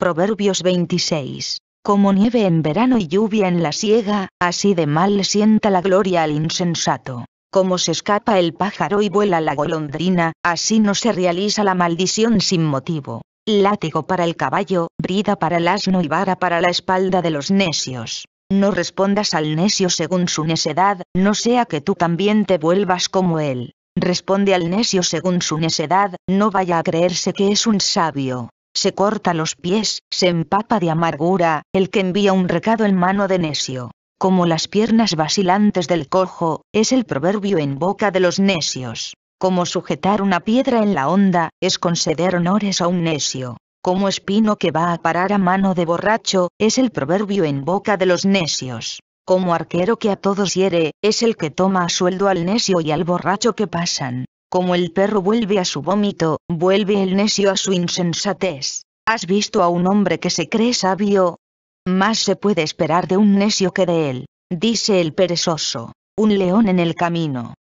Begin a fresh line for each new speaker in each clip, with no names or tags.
Proverbios 26. Como nieve en verano y lluvia en la siega, así de mal le sienta la gloria al insensato. Como se escapa el pájaro y vuela la golondrina, así no se realiza la maldición sin motivo. Látigo para el caballo, brida para el asno y vara para la espalda de los necios. No respondas al necio según su necedad, no sea que tú también te vuelvas como él. Responde al necio según su necedad, no vaya a creerse que es un sabio se corta los pies, se empapa de amargura, el que envía un recado en mano de necio. Como las piernas vacilantes del cojo, es el proverbio en boca de los necios. Como sujetar una piedra en la onda, es conceder honores a un necio. Como espino que va a parar a mano de borracho, es el proverbio en boca de los necios. Como arquero que a todos hiere, es el que toma a sueldo al necio y al borracho que pasan. Como el perro vuelve a su vómito, vuelve el necio a su insensatez. ¿Has visto a un hombre que se cree sabio? Más se puede esperar de un necio que de él, dice el perezoso. Un león en el camino.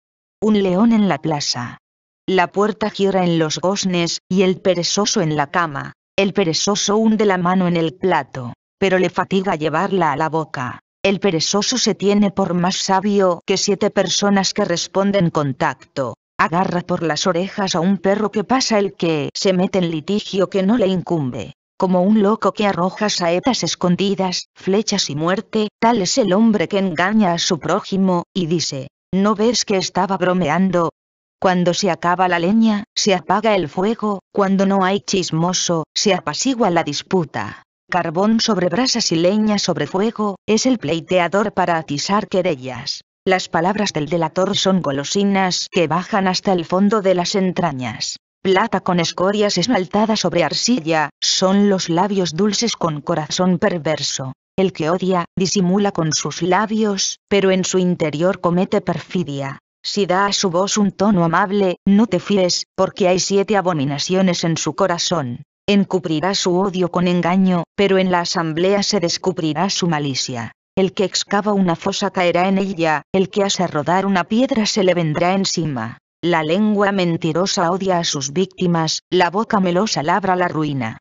Un león en la plaza. La puerta gira en los goznes, y el perezoso en la cama. El perezoso hunde la mano en el plato, pero le fatiga llevarla a la boca. El perezoso se tiene por más sabio que siete personas que responden contacto. Agarra por las orejas a un perro que pasa el que se mete en litigio que no le incumbe. Como un loco que arroja saetas escondidas, flechas y muerte, tal es el hombre que engaña a su prójimo, y dice, ¿no ves que estaba bromeando? Cuando se acaba la leña, se apaga el fuego, cuando no hay chismoso, se apacigua la disputa. Carbón sobre brasas y leña sobre fuego, es el pleiteador para atizar querellas. Las palabras del delator son golosinas que bajan hasta el fondo de las entrañas. Plata con escorias esmaltada sobre arcilla, son los labios dulces con corazón perverso. El que odia, disimula con sus labios, pero en su interior comete perfidia. Si da a su voz un tono amable, no te fíes, porque hay siete abominaciones en su corazón. Encubrirá su odio con engaño, pero en la asamblea se descubrirá su malicia. El que excava una fosa caerá en ella, el que hace rodar una piedra se le vendrá encima. La lengua mentirosa odia a sus víctimas, la boca melosa labra la ruina.